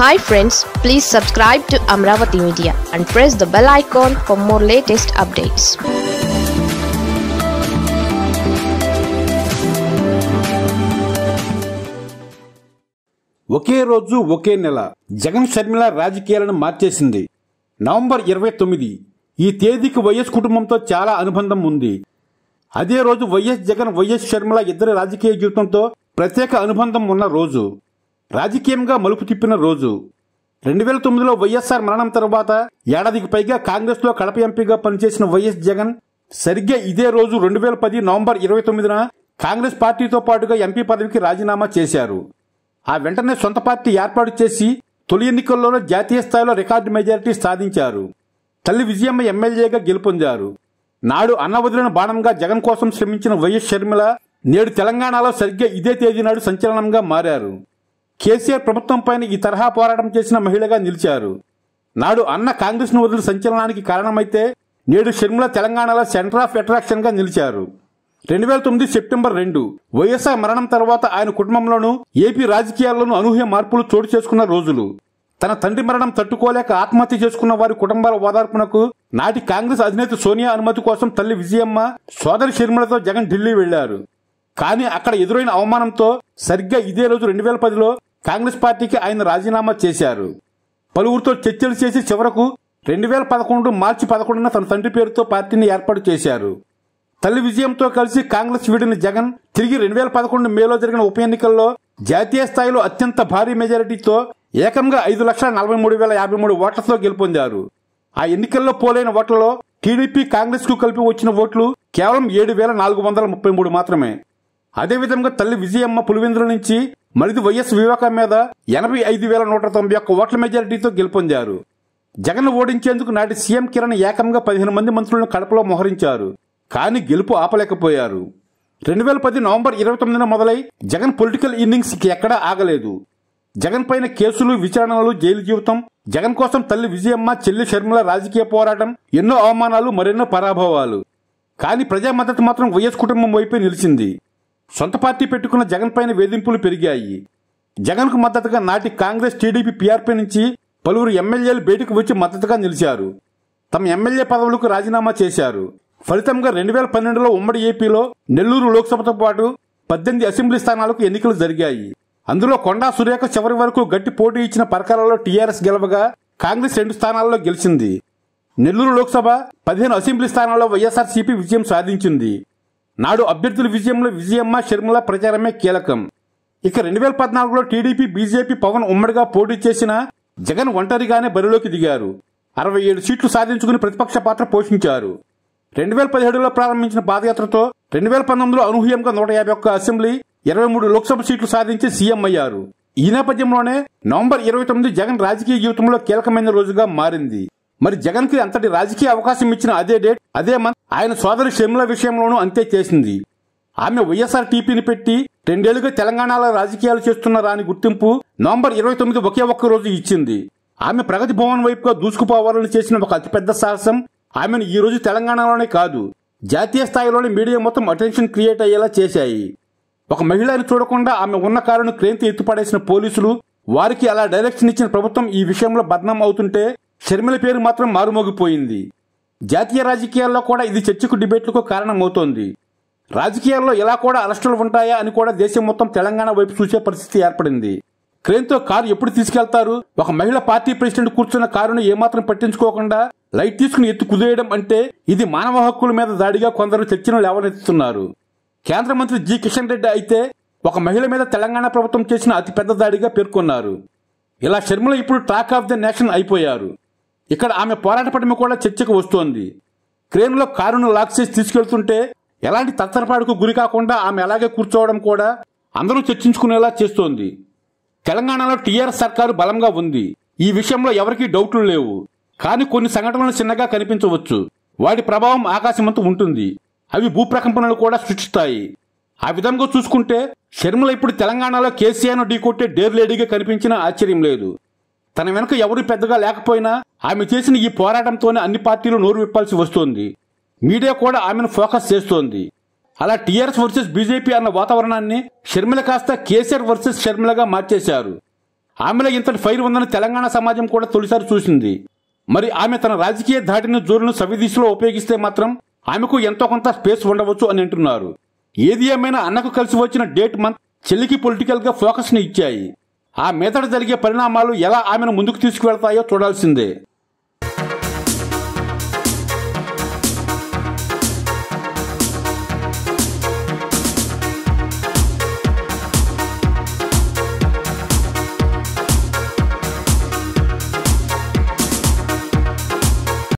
hi friends please subscribe to Amaravati media and press the bell icon for more latest updates ఒకే రోజు ఒకే నెల జగన్ షర్మిల రాజకీయాలను మార్చేసింది నవంబర్ ఇరవై తొమ్మిది ఈ తేదీకి వైఎస్ కుటుంబంతో చాలా అనుబంధం ఉంది అదే రోజు వైఎస్ జగన్ వైఎస్ షర్మిల ఇద్దరి రాజకీయ జీవితంతో ప్రత్యేక అనుబంధం ఉన్న రోజు రాజకీయంగా మలుపు తిప్పిన రోజు రెండు వేల తొమ్మిదిలో వైఎస్ఆర్ మరణం తర్వాత ఏడాదికి పైగా కాంగ్రెస్లో కడప ఎంపీగా పనిచేసిన వైఎస్ జగన్ సరిగ్గా ఇదే రోజు రెండు వేల పది నవంబర్ ఇరవై తొమ్మిదిన కాంగ్రెస్ పార్టీతో పాటుగా ఎంపీ పదవికి రాజీనామా చేశారు ఆ వెంటనే సొంత పార్టీ ఏర్పాటు చేసి తొలి ఎన్నికల్లోనే జాతీయ స్థాయిలో రికార్డు మెజారిటీ సాధించారు తల్లి విజయమ్మ ఎమ్మెల్యేగా గెలుపొందారు నాడు అన్న వదిలిన బాణంగా జగన్ కోసం శ్రమించిన వైఎస్ షర్మిల నేడు తెలంగాణలో సరిగ్గా ఇదే తేదీ నాడు సంచలనంగా మారారు కేసీఆర్ ప్రభుత్వంపైన ఈ తరహా పోరాటం చేసిన మహిళగా నిలిచారు నాడు అన్న కాంగ్రెస్ను వదిలి సంచలనానికి కారణమైతే నేడు షర్మిల తెలంగాణలో సెంటర్ ఆఫ్ అట్రాక్షన్గా నిలిచారు రెండు వేల తొమ్మిది సెప్టెంబర్ రెండు వైఎస్ఆర్ మరణం తర్వాత ఆయన కుటుంబంలోనూ ఏపీ రాజకీయాల్లోనూ అనూహ్య మార్పులు చోటు చేసుకున్న రోజులు తన తండ్రి మరణం తట్టుకోలేక ఆత్మహత్య చేసుకున్న వారి కుటుంబాల ఓదార్పునకు నాటి కాంగ్రెస్ అధినేత సోనియా అనుమతి కోసం తల్లి విజయమ్మ సోదరి షర్మిలతో జగన్ ఢిల్లీ వెళ్లారు కానీ అక్కడ ఎదురైన అవమానంతో సరిగ్గా ఇదే రోజు రెండు వేల పదిలో కాంగ్రెస్ పార్టీకి ఆయన రాజీనామా చేశారు పలువురితో చర్చలు చేసి చివరకు రెండు వేల పదకొండు మార్చి పదకొండున తన తండ్రి పేరుతో పార్టీని ఏర్పాటు చేశారు తల్లి విజయంతో కలిసి కాంగ్రెస్ వీడిన జగన్ తిరిగి రెండు వేల పదకొండు మేలో జరిగిన ఉప ఎన్నికల్లో జాతీయ స్థాయిలో అత్యంత భారీ మెజారిటీతో ఏకంగా ఐదు లక్షల నలభై మూడు వేల యాభై మూడు ఓట్లతో గెలుపొందారు ఆ ఎన్నికల్లో పోలైన ఓట్లలో టీడీపీ కాంగ్రెస్ కు కలిపి వచ్చిన ఓట్లు కేవలం ఏడు వేల నాలుగు వందల ముప్పై మూడు మాత్రమే అదేవిధంగా తల్లి విజయమ్మ పులివెందుల నుంచి మరిది వైఎస్ వివేక మీద ఎనభై ఐదు వేల నూట తొంభై ఒక్క ఓట్ల మెజారిటీతో గెలుపొందారు జగన్ ఓడించేందుకు నాటి సీఎం కిరణ్ ఏకంగా పదిహేను మంది మంత్రులను కడపలో మోహరించారు కానీ గెలుపు ఆపలేకపోయారు రెండు వేల పది నవంబర్ ఇరవై తొమ్మిదిన మొదలై జగన్ పొలిటికల్ ఇన్నింగ్స్ ఎక్కడా ఆగలేదు జగన్ పైన కేసులు విచారణలు జైలు జీవితం జగన్ కోసం తల్లి విజయమ్మ చెల్లి శర్మల రాజకీయ పోరాటం ఎన్నో అవమానాలు మరెన్నో పరాభవాలు కానీ ప్రజా మద్దతు మాత్రం వైఎస్ కుటుంబం వైపే నిలిచింది సొంత పార్టీ పెట్టుకున్న జగన్ పైన వేధింపులు పెరిగాయి జగన్కు మద్దతుగా నాటి కాంగ్రెస్ టీడీపీ పీఆర్పీ నుంచి పలువురు ఎమ్మెల్యేలు బయటకు వచ్చి మద్దతుగా నిలిచారు తమ ఎమ్మెల్యే పదవులకు రాజీనామా చేశారు ఫలితంగా రెండు వేల పన్నెండులో ఉమ్మడి ఏపీలో నెల్లూరు లోక్సభతో పాటు పద్దెనిమిది అసెంబ్లీ స్థానాలకు ఎన్నికలు జరిగాయి అందులో కొండా సురేఖ చివరి వరకు గట్టి పోటీ ఇచ్చిన పరకాలలో టీఆర్ఎస్ గెలవగా కాంగ్రెస్ రెండు స్థానాల్లో గెలిచింది నెల్లూరు లోక్సభ పదిహేను అసెంబ్లీ స్థానాల్లో వైఎస్ఆర్సీపీ విజయం సాధించింది నాడు అభ్యర్థుల విజయంలో విజయమ్మ షర్మిల ప్రచారమే కీలకం ఇక రెండు వేల పద్నాలుగులో టీడీపీ బీజేపీ పవన్ ఉమ్మడిగా పోటీ చేసిన జగన్ ఒంటరిగానే బరిలోకి దిగారు అరవై ఏడు సీట్లు సాధించుకుని ప్రతిపక్ష పాత్ర పోషించారు రెండు వేల పదిహేడులో ప్రారంభించిన పాదయాత్రతో రెండు వేల పంతొమ్మిదిలో అనూహ్యంగా నూట యాభై ఒక్క అసెంబ్లీ ఇరవై మూడు లోక్సభ సీట్లు సాధించి సీఎం అయ్యారు ఈ నేపథ్యంలోనే నవంబర్ ఇరవై తొమ్మిది జగన్ రాజకీయ జీవితంలో కీలకమైన రోజుగా మారింది మరి జగన్ కి అంతటి రాజకీయ అవకాశం ఇచ్చిన అదే డేట్ అదే మంత్ ఆయన సోదరి షర్మిల విషయంలోనూ అంతే చేసింది ఆమె వైఎస్ఆర్ టీపీని పెట్టి రెండేళ్లుగా తెలంగాణలో రాజకీయాలు చేస్తున్న రాని గుర్తింపు నవంబర్ ఇరవై తొమ్మిది ఒకే ఒక్క రోజు ఇచ్చింది ఆమె ప్రగతి భవన్ వైపుగా దూసుకుపోవాలని చేసిన ఒక అతిపెద్ద సాహసం ఆమెను ఈ రోజు తెలంగాణలోనే కాదు జాతీయ స్థాయిలోని మీడియా మొత్తం అటెన్షన్ క్రియేట్ అయ్యేలా చేశాయి ఒక మహిళని చూడకుండా ఆమె ఉన్న కారును క్రేంతి ఎత్తుపడేసిన పోలీసులు వారికి అలా డైరెక్షన్ ఇచ్చిన ప్రభుత్వం ఈ విషయంలో బద్నం అవుతుంటే షర్మిల పేరు మాత్రం మారుమోగిపోయింది జాతీయ రాజకీయాల్లో కూడా ఇది చర్చకు డిబేట్లకు కారణమవుతోంది రాజకీయాల్లో ఇలా కూడా అరెస్టులు ఉంటాయా అని కూడా దేశం మొత్తం తెలంగాణ వైపు చూసే పరిస్థితి ఏర్పడింది క్రేన్తో కారు ఎప్పుడు తీసుకెళ్తారు ఒక మహిళ పార్టీ ప్రెసిడెంట్ కూర్చున్న కారును ఏమాత్రం పట్టించుకోకుండా లైట్ తీసుకుని ఎత్తు కుదేయడం అంటే ఇది మానవ హక్కుల మీద దాడిగా కొందరు చర్చను లేవనెత్తుతున్నారు కేంద్ర మంత్రి జి కిషన్ రెడ్డి అయితే ఒక మహిళ మీద తెలంగాణ ప్రభుత్వం చేసిన అతిపెద్ద దాడిగా పేర్కొన్నారు ఇలా షర్మిల ఇప్పుడు టాక్ ఆఫ్ ది నేషన్ అయిపోయారు ఇక్కడ ఆమె పోరాట పటిమ కూడా చర్చకు వస్తోంది క్రేన్లో కారును లాక్ చేసి తీసుకెళ్తుంటే ఎలాంటి తత్తరపాటుకు గురి కాకుండా ఆమె అలాగే కూర్చోవడం కూడా అందరూ చర్చించుకునేలా చేస్తోంది తెలంగాణలో టీఆర్ఎస్ సర్కారు బలంగా ఉంది ఈ విషయంలో ఎవరికీ డౌట్లు లేవు కానీ కొన్ని సంఘటనలు చిన్నగా కనిపించవచ్చు వాటి ప్రభావం ఆకాశమంతు ఉంటుంది అవి భూప్రకంపనలు కూడా సృష్టిస్తాయి ఆ విధంగా చూసుకుంటే శర్మల ఇప్పుడు తెలంగాణలో కేసీఆర్ను ఢీకొట్టే డేర్ లేడీగా కనిపించినా ఆశ్చర్యం లేదు తన వెనుక ఎవరు పెద్దగా లేకపోయినా ఆమె చేసిన ఈ పోరాటంతోనే అన్ని పార్టీలు నోరు విప్పాల్సి వస్తోంది మీడియా కూడా ఆమెను ఫోకస్ చేస్తోంది అలా టీఆర్ఎస్ వర్సెస్ బీజేపీ అన్న వాతావరణాన్ని షర్మిల కాస్త కేసీఆర్ వర్సెస్ షర్మిలగా మార్చేశారు ఆమెలో ఇంతటి ఫైర్ ఉందని తెలంగాణ సమాజం కూడా తొలిసారి చూసింది మరి ఆమె తన రాజకీయ ధాటిని జోరును సవిదిశలో ఉపయోగిస్తే మాత్రం ఆమెకు ఎంతో కొంత స్పేస్ ఉండవచ్చు అని అంటున్నారు ఏది ఏమైనా అన్నకు కలిసి వచ్చిన డేట్ మంత్ చెల్లికి పొలిటికల్గా ఫోకస్ని ఇచ్చాయి ఆ మీదట జరిగే పరిణామాలు ఎలా ఆమెను ముందుకు తీసుకువెళ్తాయో చూడాల్సిందే